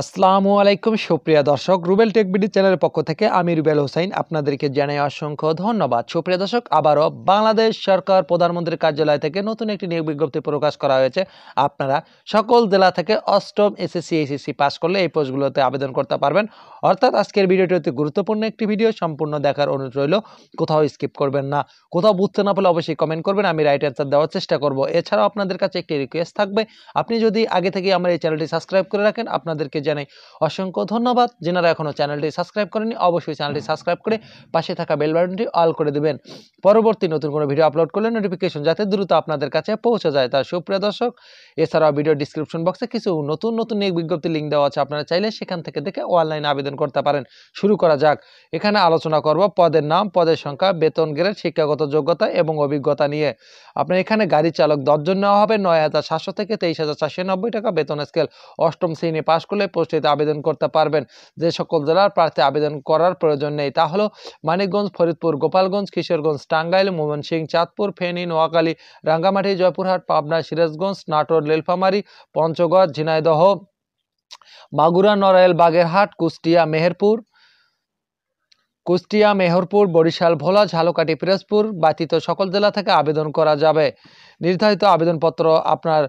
আসসালামু আলাইকুম সুপ্রিয়া দর্শক রুবেল টেক বিডি চ্যানেলের পক্ষ থেকে আমি রুবেল হোসাইন আপনাদেরকে জানাই অসংখ্য ধন্যবাদ সুপ্রিয়া দর্শক আবারও বাংলাদেশ সরকার প্রধানমন্ত্রীর কার্যালয় থেকে নতুন একটি নিয়োগ বিজ্ঞপ্তি প্রকাশ করা হয়েছে আপনারা সকল জেলা থেকে অষ্টম এসএসসি এসএসসি পাস করলে এই পোস্টগুলোতে আবেদন করতে পারবেন অর্থাৎ আজকের ভিডিওটি অতি গুরুত্বপূর্ণ একটি ভিডিও সম্পূর্ণ দেখার অনুরোধ রইল কোথাও স্কিপ করবেন না কোথাও বুঝতে না পারলে অবশ্যই কমেন্ট করবেন আমি রাইট অ্যান্সার দেওয়ার চেষ্টা করব এছাড়াও আপনাদের কাছে একটি রিকোয়েস্ট থাকবে আপনি যদি আগে থেকে আমার এই চ্যানেলটি সাবস্ক্রাইব করে রাখেন আপনাদেরকে জানাই অসংখ্য ধন্যবাদ যেনারা এখনও চ্যানেলটি সাবস্ক্রাইব করেনি অবশ্যই চ্যানেলটি সাবস্ক্রাইব করে পাশে থাকা বেল বাটনটি অল করে দেবেন পরবর্তী নতুন কোনো ভিডিও আপলোড করলে নোটিফিকেশন যাতে দ্রুত আপনাদের কাছে পৌঁছে যায় তার সুপ্রিয় দর্শক এছাড়াও ভিডিও ডিসক্রিপশন বক্সে কিছু নতুন নতুন নিয়োগ বিজ্ঞপ্তি লিঙ্ক দেওয়া আছে আপনারা চাইলে সেখান থেকে দেখে অনলাইনে আবেদন করতে পারেন শুরু করা যাক এখানে আলোচনা করব পদের নাম পদের সংখ্যা বেতন গ্রেড শিক্ষাগত যোগ্যতা এবং অভিজ্ঞতা নিয়ে আপনার এখানে গাড়ি চালক দশজন নেওয়া হবে নয় হাজার সাতশো থেকে তেইশ হাজার চারশো নব্বই টাকা বেতন স্কেল অষ্টম শ্রেণী পাশ করলে পোস্টটিতে আবেদন করতে পারবেন যে সকল জেলার প্রার্থী আবেদন করার প্রয়োজন নেই তা হলো মানিকগঞ্জ ফরিদপুর গোপালগঞ্জ কিশোরগঞ্জ টাঙ্গাইল ময়মনসিংহ চাঁদপুর ফেনী নোয়াখালী রাঙ্গামাটি জয়পুরহাট পাবনা সিরাজগঞ্জ নাটোর লেলফামারি পঞ্চগড় ঝিনাইদহ মাগুরা নড়াইল বাগেরহাট কুষ্টিয়া মেহেরপুর কুষ্টিয়া মেহেরপুর বরিশাল ভোলা ঝালকাটি পিরোজপুর বাতিত সকল জেলা থেকে আবেদন করা যাবে নির্ধারিত আবেদনপত্র আপনার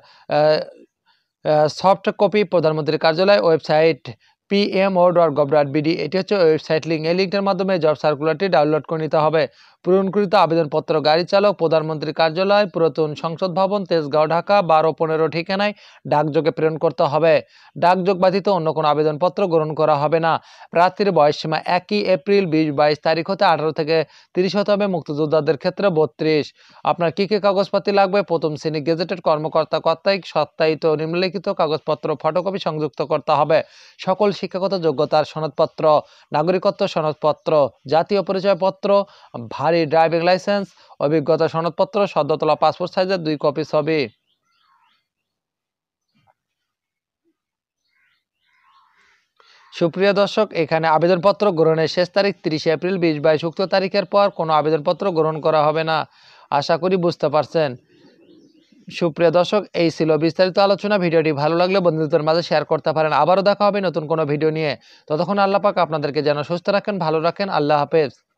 সফট কপি প্রধানমন্ত্রীর কার্যালয় website PMO dot gov dot BD এটি হচ্ছে ওয়েবসাইট লিঙ্ক এই লিঙ্কটার মাধ্যমে জব সার্কুলারটি ডাউনলোড করে নিতে হবে পূরণকৃত আবেদনপত্র গাড়ি চালক প্রধানমন্ত্রীর কার্যালয় পুরাতন সংসদ ভবন তেজগাঁও ঢাকা বারো পনেরো ঠিকানায় ডাকযোগে প্রেরণ করতে হবে ডাকযোগ ব্যতীত অন্য কোনো আবেদনপত্র গ্রহণ করা হবে না প্রার্থীর বয়সসীমা একই এপ্রিল বিশ বাইশ তারিখ হতে আঠারো থেকে তিরিশ হতে হবে মুক্তিযোদ্ধাদের ক্ষেত্রে বত্রিশ আপনার কী কী কাগজপাতি লাগবে প্রথম শ্রেণী গেজেটেড কর্মকর্তা কর্তায় সত্তায়িত নিম্নলিখিত কাগজপত্র ফটোকপি সংযুক্ত করতে হবে সকল শিক্ষাগত যোগ্যতার সনদপত্র নাগরিকত্ব সনদপত্র জাতীয় পরিচয়পত্র ভারী গাড়ি ড্রাইভিং লাইসেন্স অভিজ্ঞতা সনদপত্র সদ্যতলা পাসপোর্ট সাইজের দুই কপি ছবি সুপ্রিয় দর্শক এখানে আবেদনপত্র গ্রহণের শেষ তারিখ তিরিশে এপ্রিল বিশ বাইশ উক্ত তারিখের পর কোনো আবেদনপত্র গ্রহণ করা হবে না আশা করি বুঝতে পারছেন সুপ্রিয় দর্শক এই ছিল বিস্তারিত আলোচনা ভিডিওটি ভালো লাগলে বন্ধুদের মাঝে শেয়ার করতে পারেন আবারও দেখা হবে নতুন কোনো ভিডিও নিয়ে ততক্ষণ আল্লাপাক আপনাদেরকে যেন সুস্থ রাখেন ভালো রাখেন আল্লাহ হাফেজ